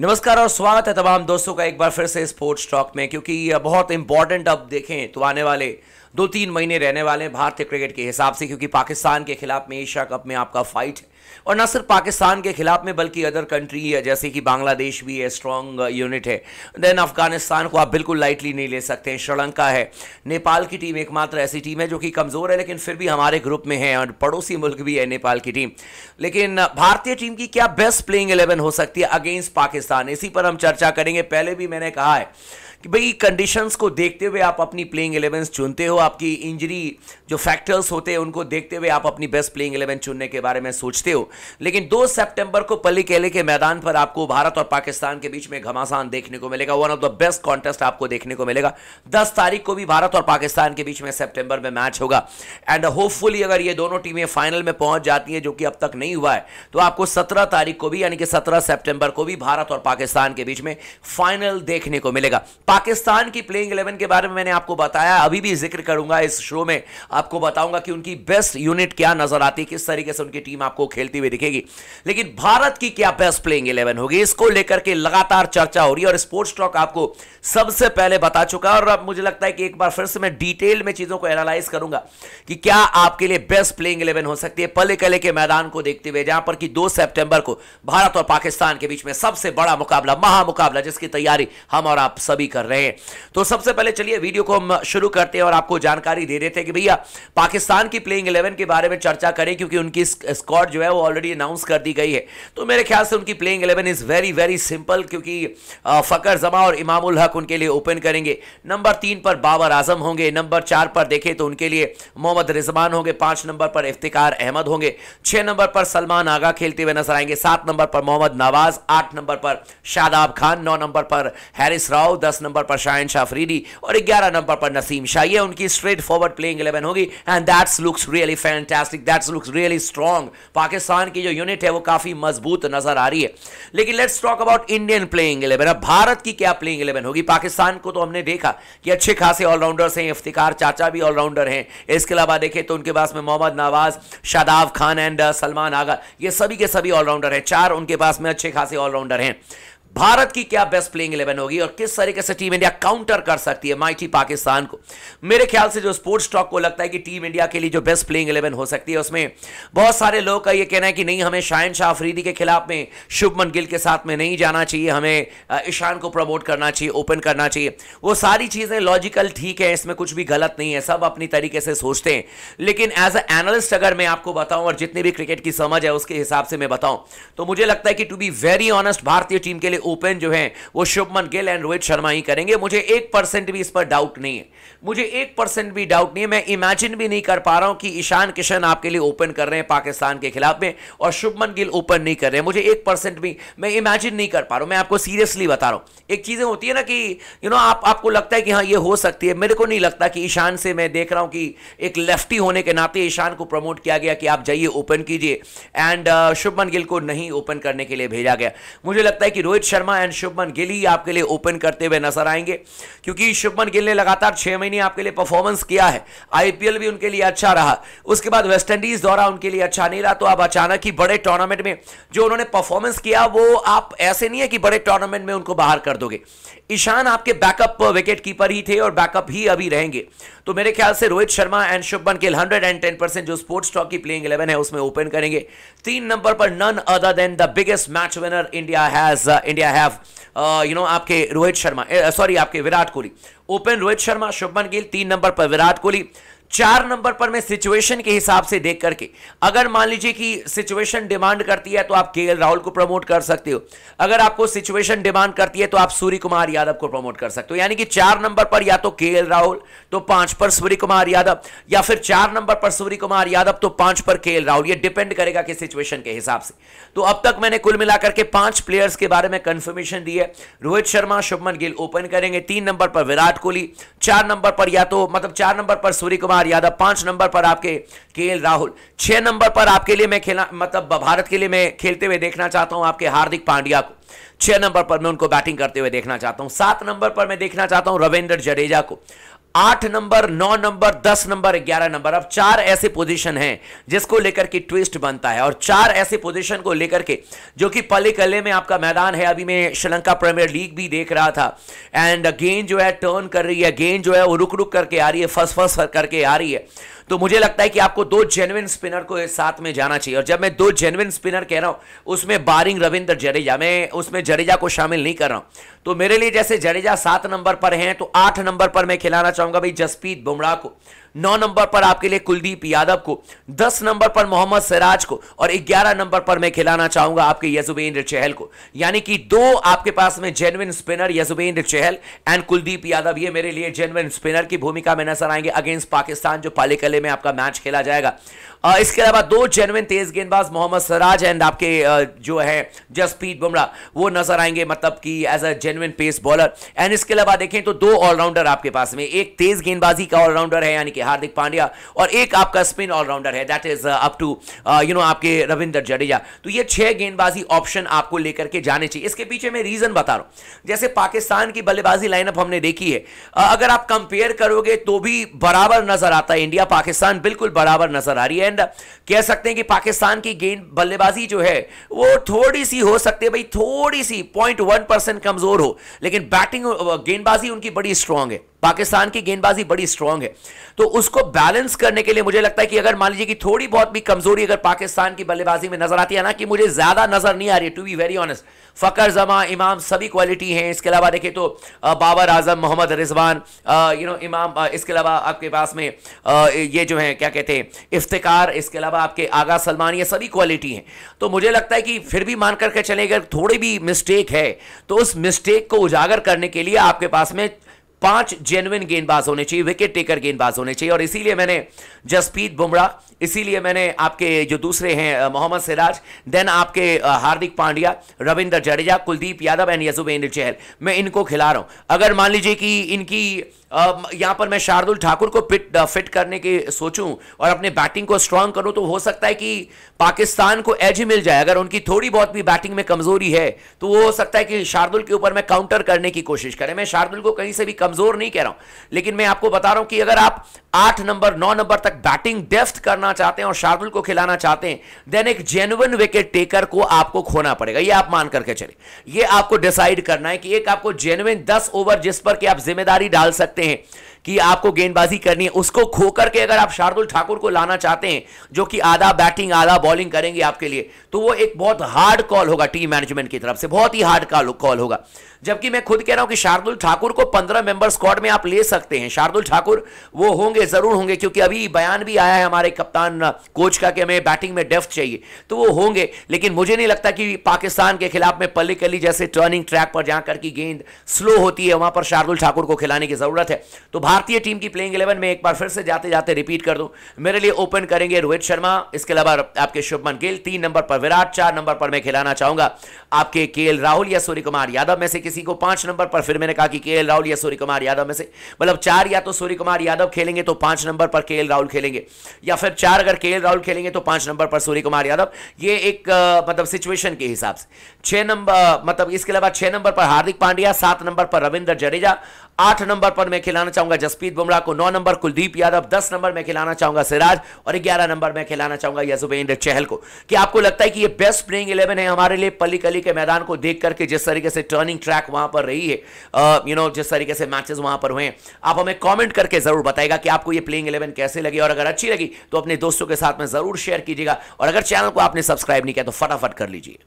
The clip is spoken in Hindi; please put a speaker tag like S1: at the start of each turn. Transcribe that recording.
S1: नमस्कार और स्वागत है तमाम दोस्तों का एक बार फिर से स्पोर्ट्स टॉक में क्योंकि यह बहुत इंपॉर्टेंट अब देखें तो आने वाले दो तीन महीने रहने वाले हैं भारतीय क्रिकेट के हिसाब से क्योंकि पाकिस्तान के खिलाफ में एशिया कप में आपका फाइट है और ना सिर्फ पाकिस्तान के खिलाफ में बल्कि अदर कंट्री है जैसे कि बांग्लादेश भी है स्ट्रॉन्ग यूनिट है देन अफगानिस्तान को आप बिल्कुल लाइटली नहीं ले सकते हैं श्रीलंका है नेपाल की टीम एकमात्र ऐसी टीम है जो कि कमज़ोर है लेकिन फिर भी हमारे ग्रुप में है और पड़ोसी मुल्क भी है नेपाल की टीम लेकिन भारतीय टीम की क्या बेस्ट प्लेइंग एलेवन हो सकती है अगेंस्ट पाकिस्तान इसी पर हम चर्चा करेंगे पहले भी मैंने कहा है कि भाई कंडीशंस को देखते हुए आप अपनी प्लेइंग एलेवेंस चुनते हो आपकी इंजरी जो फैक्टर्स होते हैं उनको देखते हुए आप अपनी बेस्ट प्लेइंग एलेवन चुनने के बारे में सोचते हो लेकिन दो सेप्टेम्बर को पल्ली केले के मैदान पर आपको भारत और पाकिस्तान के बीच में घमासान देखने को मिलेगा one of the best contest आपको देखने को मिलेगा दस तारीख को भी भारत और पाकिस्तान के बीच में सेप्टेम्बर में मैच होगा एंड होपफुली अगर ये दोनों टीमें फाइनल में पहुंच जाती हैं जो कि अब तक नहीं हुआ है तो आपको सत्रह तारीख को भी यानी कि सत्रह सेप्टेम्बर को भी भारत और पाकिस्तान के बीच में फाइनल देखने को मिलेगा पाकिस्तान की प्लेइंग इलेवन के बारे में मैंने आपको बताया अभी भी जिक्र करूंगा इस शो में आपको बताऊंगा कि उनकी बेस्ट यूनिट क्या नजर आती है किस तरीके से उनकी टीम आपको खेलती हुई दिखेगी लेकिन भारत की क्या बेस्ट प्लेइंग इलेवन होगी इसको लेकर के लगातार चर्चा हो रही है और स्पोर्ट्स टॉक आपको सबसे पहले बता चुका है और अब मुझे लगता है कि एक बार फिर से मैं डिटेल में चीजों को एनालाइज करूंगा कि क्या आपके लिए बेस्ट प्लेइंग इलेवन हो सकती है पले कले के मैदान को देखते हुए जहां पर कि दो सेप्टेंबर को भारत और पाकिस्तान के बीच में सबसे बड़ा मुकाबला महामुकाबला जिसकी तैयारी हम और आप सभी कर कर रहे हैं तो सबसे पहले चलिए वीडियो को हम शुरू करते हैं और आपको जानकारी दे देते हैं कि भैया पाकिस्तान की प्लेइंग इलेवन के बारे में चर्चा करें क्योंकि उनकी स्कॉड जो है वो ऑलरेडी अनाउंस कर दी गई है तो मेरे ख्याल से उनकी playing eleven is very very simple क्योंकि फ़कर जमा और इमाम हक उनके लिए ओपन करेंगे नंबर तीन पर बाबर आजम होंगे नंबर चार पर देखें तो उनके लिए मोहम्मद रिजवान होंगे पांच नंबर पर इफ्तिकार अहमद होंगे छह नंबर पर सलमान आगा खेलते हुए नजर आएंगे सात नंबर पर मोहम्मद नवाज आठ नंबर पर शादाब खान नौ नंबर पर हैरिस राव दस नंबर नंबर पर शायन शाफरीदी और ग्यारह नंबर पर नसीम शाह ये उनकी स्ट्रेट फॉरवर्ड प्लेइंग इलेवन होगी and that's looks really fantastic that's looks really strong Pakistan की जो यूनिट है वो काफ़ी मजबूत नजर आ रही है लेकिन let's talk about Indian playing eleven अब भारत की क्या प्लेइंग इलेवन होगी पाकिस्तान को तो हमने देखा कि अच्छे खासे ऑलराउंडर्स हैं इफ्तिकार चाचा भी ऑलराउंडर हैं इसके अलावा देखें तो उनके पास में मोहम्मद नवाज शादाब खान एंड uh, सलमान आगा ये सभी के सभी ऑलराउंडर हैं चार उनके पास में अच्छे खासे ऑलराउंडर हैं भारत की क्या बेस्ट प्लेइंग इलेवन होगी और किस तरीके से टीम इंडिया काउंटर कर सकती है माइटी पाकिस्तान को मेरे ख्याल से जो स्पोर्ट्स टॉक को लगता है कि टीम इंडिया के लिए जो बेस्ट प्लेइंग इलेवन हो सकती है उसमें बहुत सारे लोग का ये कहना है कि नहीं हमें शायन शाह अफरीदी के खिलाफ में शुभमन गिल के साथ में नहीं जाना चाहिए हमें ईशान को प्रमोट करना चाहिए ओपन करना चाहिए वो सारी चीज़ें लॉजिकल ठीक है इसमें कुछ भी गलत नहीं है सब अपनी तरीके से सोचते हैं लेकिन एज अ एनालिस्ट अगर मैं आपको बताऊं और जितनी भी क्रिकेट की समझ है उसके हिसाब से मैं बताऊं तो मुझे लगता है कि टू बी वेरी ऑनेस्ट भारतीय टीम के लिए ओपन जो है वो शुभमन गिल एंड रोहित शर्मा ही करेंगे मुझे एक परसेंट भी इस पर डाउट नहीं है मुझे एक परसेंट भी डाउट नहीं है मैं इमेजिन भी नहीं कर पा रहा हूं कि ईशान किशन आपके लिए ओपन कर रहे हैं पाकिस्तान के खिलाफ में और शुभमन गिल ओपन नहीं कर रहे हैं मुझे एक परसेंट भी मैं इमेजिन नहीं कर पा रहा हूं मैं आपको सीरियसली बता रहा हूं एक चीज़ें होती है ना कि यू नो आप आपको लगता है कि हाँ ये हो सकती है मेरे को नहीं लगता कि ईशान से मैं देख रहा हूँ कि एक लेफ्टी होने के नाते ईशान को प्रमोट किया गया कि आप जाइए ओपन कीजिए एंड uh, शुभमन गिल को नहीं ओपन करने के लिए भेजा गया मुझे लगता है कि रोहित शर्मा एंड शुभमन गिल ही आपके लिए ओपन करते हुए नजर आएंगे क्योंकि शुभमन गिल ने लगातार छह महीने आपके लिए परफॉर्मेंस किया है आईपीएल भी उनके लिए अच्छा रहा उसके बाद वेस्टइंडीज दौरा उनके लिए अच्छा नहीं रहा तो आप अचानक ही बड़े टूर्नामेंट में जो उन्होंने परफॉर्मेंस किया वो आप ऐसे नहीं है कि बड़े टूर्नामेंट में उनको बाहर कर दोगे ईशान आपके बैकअप विकेट कीपर ही थे और बैकअप ही अभी रहेंगे तो मेरे ख्याल से Rohit Sharma and Shubman Gill hundred and ten percent जो स्पोर्ट्स स्टॉक की प्लेइंग इलेवन है उसमें ओपन करेंगे तीन नंबर पर none other than the biggest match winner India has India India have you know आपके रोहित शर्मा सॉरी आपके विराट कोहली ओपन रोहित शर्मा शुभमन गिल तीन नंबर पर विराट कोहली चार नंबर पर मैं सिचुएशन के हिसाब से देख करके अगर मान लीजिए कि सिचुएशन डिमांड करती है तो आप के राहुल को प्रमोट कर सकते हो अगर आपको सिचुएशन डिमांड करती है तो आप सूर्य कुमार यादव को प्रमोट कर सकते हो यानी कि चार नंबर पर या तो के राहुल तो पांच पर सूर्य कुमार यादव या फिर चार नंबर पर सूर्य कुमार यादव तो पांच पर के राहुल ये डिपेंड करेगा कि सिचुएशन के हिसाब से तो अब तक मैंने कुल मिलाकर के पांच प्लेयर्स के बारे में कंफर्मेशन दी है रोहित शर्मा शुभमन गिल ओपन करेंगे तीन नंबर पर विराट कोहली चार नंबर पर या तो मतलब चार नंबर पर सूर्य कुमार कुमार यादव पांच नंबर पर आपके के राहुल छह नंबर पर आपके लिए मैं खेला मतलब भारत के लिए मैं खेलते हुए देखना चाहता हूं आपके हार्दिक पांड्या को छह नंबर पर मैं उनको बैटिंग करते हुए देखना चाहता हूं सात नंबर पर मैं देखना चाहता हूं रविंद्र जडेजा को आठ नंबर नौ नंबर दस नंबर ग्यारह नंबर अब चार ऐसे पोजीशन हैं जिसको लेकर के ट्विस्ट बनता है और चार ऐसे पोजीशन को लेकर के जो कि पले कले में आपका मैदान है अभी मैं श्रीलंका प्रीमियर लीग भी देख रहा था एंड गेंद जो है टर्न कर रही है गेंद जो है वो रुक रुक करके आ रही है फस फस करके आ रही है तो मुझे लगता है कि आपको दो जेनविन स्पिनर को साथ में जाना चाहिए और जब मैं दो जेनविन स्पिनर कह रहा हूं उसमें बारिंग रविंद्र जडेजा मैं उसमें जडेजा को शामिल नहीं कर रहा हूं तो मेरे लिए जैसे जडेजा सात नंबर पर हैं तो आठ नंबर पर मैं खिलाना चाहूंगा भाई जसप्रीत बुमराह को नौ नंबर पर आपके लिए कुलदीप यादव को दस नंबर पर मोहम्मद सिराज को और ग्यारह नंबर पर मैं खिलाना चाहूंगा आपके यजुबेंद्र चहल को यानी कि दो आपके पास में genuine spinner Yuzvendra Chahal and Kuldeep Yadav ये मेरे लिए जेनविन स्पिनर की भूमिका में नजर आएंगे अगेंस्ट पाकिस्तान जो पालीकले में आपका मैच खेला जाएगा आ, इसके अलावा दो जेनविन तेज गेंदबाज मोहम्मद सराज एंड आपके जो है जसप्रीत बुमराह वो नजर आएंगे मतलब कि as a genuine pace bowler and इसके अलावा देखें तो दो ऑलराउंडर आपके पास में एक तेज गेंदबाजी का ऑलराउंडर है यानी कि आपके हार्दिक पांड्या और एक आपका स्पिन ऑलराउंडर है that is up to you know आपके रविंदर जडेजा तो ये छह गेंदबाजी ऑप्शन आपको लेकर के जाने चाहिए इसके पीछे मैं रीजन बता रहा हूं जैसे पाकिस्तान की बल्लेबाजी लाइनअप हमने देखी है uh, अगर आप कंपेयर करोगे तो भी बराबर नजर आता है इंडिया पाकिस्तान बिल्कुल बराबर नजर आ रही है एंड कह सकते हैं कि पाकिस्तान की गेंद बल्लेबाजी जो है वो थोड़ी सी हो सकती है भाई थोड़ी सी पॉइंट कमजोर हो लेकिन बैटिंग uh, गेंदबाजी उनकी बड़ी स्ट्रांग है पाकिस्तान की गेंदबाजी बड़ी स्ट्रांग है तो उसको बैलेंस करने के लिए मुझे लगता है कि अगर मान लीजिए कि थोड़ी बहुत भी कमजोरी अगर पाकिस्तान की बल्लेबाजी में नजर आती है ना कि मुझे ज्यादा नजर नहीं आ रही to be very honest Fakhar Zaman Imam सभी क्वालिटी हैं इसके अलावा देखें तो बाबर आजम मोहम्मद रिजवान यू नो इमाम इसके अलावा आपके पास में ये जो है क्या कहते हैं इफ्तार इसके अलावा आपके आगा सलमान ये सभी क्वालिटी हैं तो मुझे लगता है कि फिर भी मान करके चले अगर थोड़ी भी मिस्टेक है तो उस मिस्टेक को उजागर करने के लिए आपके पास में पांच जेनुइन गेंदबाज होने चाहिए विकेट टेकर गेंदबाज होने चाहिए और इसीलिए मैंने जसप्रीत बुमराह इसीलिए मैंने आपके जो दूसरे हैं मोहम्मद सिराज देन आपके हार्दिक पांड्या रविंद्र जडेजा कुलदीप यादव एंड यजुबेंद्र चहल मैं इनको खिला रहा हूं अगर मान लीजिए कि इनकी यहां पर मैं शार्दुल ठाकुर को फिट फिट करने के सोचूं और अपने बैटिंग को स्ट्रांग करूं तो हो सकता है कि पाकिस्तान को एज ही मिल जाए अगर उनकी थोड़ी बहुत भी बैटिंग में कमजोरी है तो वो हो सकता है कि शार्दुल के ऊपर मैं काउंटर करने की कोशिश करें मैं शार्दुल को कहीं से भी कम कमजोर नहीं कह रहा हूं लेकिन मैं आपको बता रहा हूं कि अगर आप आठ नंबर नौ नंबर तक बैटिंग डेफ्थ करना चाहते हैं और शार्दुल को खिलाना चाहते हैं देन एक जेन्युन विकेट टेकर को आपको खोना पड़ेगा ये आप मान करके चले ये आपको डिसाइड करना है कि एक आपको जेन्युन दस ओवर जिस पर कि आप जिम्मेदारी डाल सकते हैं कि आपको गेंदबाजी करनी है उसको खो करके अगर आप शार्दुल ठाकुर को लाना चाहते हैं जो कि आधा बैटिंग आधा बॉलिंग करेंगे आपके लिए तो वो एक बहुत हार्ड कॉल होगा टीम मैनेजमेंट की तरफ से बहुत ही हार्ड कॉल होगा जबकि मैं खुद कह रहा हूं कि शार्दुल ठाकुर को पंद्रह में मेंबर स्क्वाड में आप ले सकते हैं शार्दुल ठाकुर वो होंगे जरूर होंगे क्योंकि अभी बयान भी आया है हमारे कप्तान कोच का कि हमें बैटिंग में डेफ चाहिए तो वो होंगे लेकिन मुझे नहीं लगता कि पाकिस्तान के खिलाफ में पल्ली कली जैसे टर्निंग ट्रैक पर जाकर की गेंद स्लो होती है वहां पर शार्दुल ठाकुर को खिलाने की जरूरत है तो भारतीय टीम की प्लेइंग इलेवन में एक बार फिर से जाते जाते रिपीट कर दूं मेरे लिए ओपन करेंगे रोहित शर्मा इसके अलावा आपके शुभमन गिल तीन नंबर पर विराट चार नंबर पर मैं खिलाना चाहूंगा आपके के राहुल या सूर्य कुमार यादव में से किसी को पांच नंबर पर फिर मैंने कहा कि के राहुल या सूर्य कुमार यादव में से मतलब चार या तो सूर्य कुमार यादव खेलेंगे तो पांच नंबर पर के राहुल खेलेंगे या फिर चार अगर के राहुल खेलेंगे तो पांच नंबर पर सूर्य कुमार यादव ये एक मतलब सिचुएशन के हिसाब से छह नंबर मतलब इसके अलावा छह नंबर पर हार्दिक पांड्या सात नंबर पर रविंद्र जडेजा आठ नंबर पर मैं खिलाना चाहूंगा जसप्रीत बुमराह को नौ नंबर कुलदीप यादव दस नंबर में खिलाना चाहूंगा सिराज और ग्यारह नंबर में खिलाना चाहूंगा यजुबेंद्र चहल को कि आपको लगता है कि ये बेस्ट प्लेइंग इलेवन है हमारे लिए कली के मैदान को देख करके जिस तरीके से टर्निंग ट्रैक वहां पर रही है यू नो जिस तरीके से मैचेस वहां पर हुए आप हमें कॉमेंट करके जरूर बताएगा कि आपको ये प्लेइंग इलेवन कैसे लगी और अगर अच्छी लगी तो अपने दोस्तों के साथ में जरूर शेयर कीजिएगा और अगर चैनल को आपने सब्सक्राइब नहीं किया तो फटाफट कर लीजिए